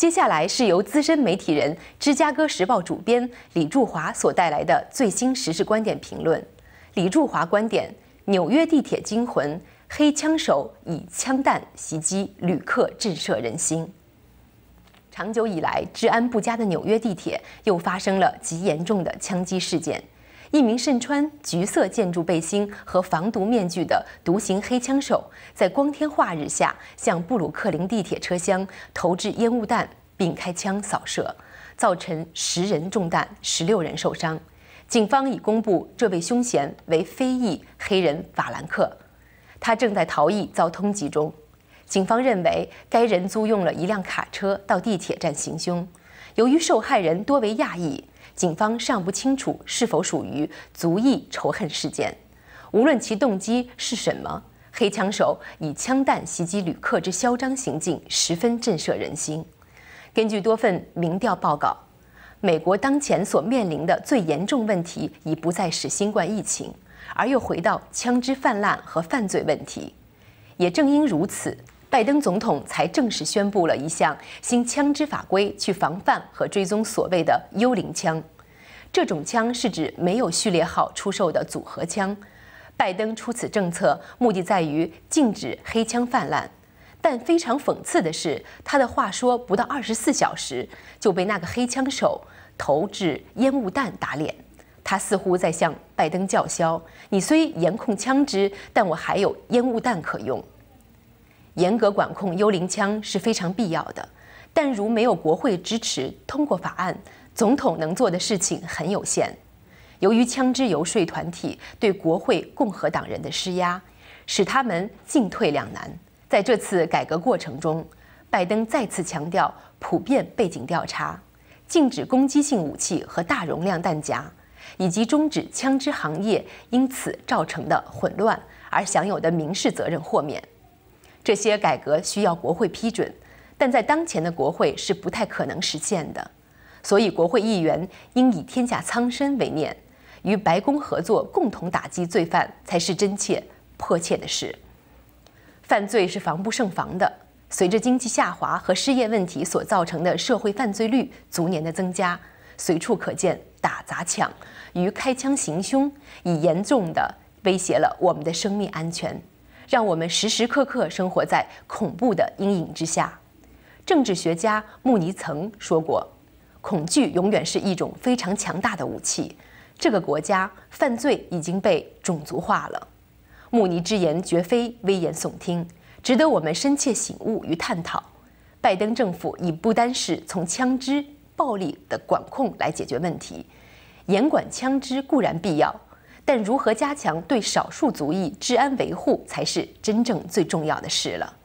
接下来是由资深媒体人《芝加哥时报》主编李柱华所带来的最新时事观点评论。李柱华观点：纽约地铁惊魂，黑枪手以枪弹袭击旅客，震慑人心。长久以来治安不佳的纽约地铁，又发生了极严重的枪击事件。一名身穿橘色建筑背心和防毒面具的独行黑枪手，在光天化日下向布鲁克林地铁车厢投掷烟雾弹并开枪扫射，造成十人中弹，十六人受伤。警方已公布这位凶嫌为非裔黑人法兰克，他正在逃逸，遭通缉中。警方认为该人租用了一辆卡车到地铁站行凶，由于受害人多为亚裔。警方尚不清楚是否属于族裔仇恨事件。无论其动机是什么，黑枪手以枪弹袭击旅客之嚣张行径十分震慑人心。根据多份民调报告，美国当前所面临的最严重问题已不再是新冠疫情，而又回到枪支泛滥和犯罪问题。也正因如此。拜登总统才正式宣布了一项新枪支法规，去防范和追踪所谓的“幽灵枪”。这种枪是指没有序列号出售的组合枪。拜登出此政策，目的在于禁止黑枪泛滥。但非常讽刺的是，他的话说不到二十四小时，就被那个黑枪手投掷烟雾弹打脸。他似乎在向拜登叫嚣：“你虽严控枪支，但我还有烟雾弹可用。”严格管控幽灵枪是非常必要的，但如没有国会支持通过法案，总统能做的事情很有限。由于枪支游说团体对国会共和党人的施压，使他们进退两难。在这次改革过程中，拜登再次强调普遍背景调查、禁止攻击性武器和大容量弹夹，以及终止枪支行业因此造成的混乱而享有的民事责任豁免。这些改革需要国会批准，但在当前的国会是不太可能实现的。所以国会议员应以天下苍生为念，与白宫合作，共同打击罪犯才是真切迫切的事。犯罪是防不胜防的，随着经济下滑和失业问题所造成的社会犯罪率逐年的增加，随处可见打砸抢与开枪行凶，已严重的威胁了我们的生命安全。让我们时时刻刻生活在恐怖的阴影之下。政治学家穆尼曾说过：“恐惧永远是一种非常强大的武器。”这个国家犯罪已经被种族化了。穆尼之言绝非危言耸听，值得我们深切醒悟与探讨。拜登政府已不单是从枪支暴力的管控来解决问题，严管枪支固然必要。但如何加强对少数族裔治安维护，才是真正最重要的事了。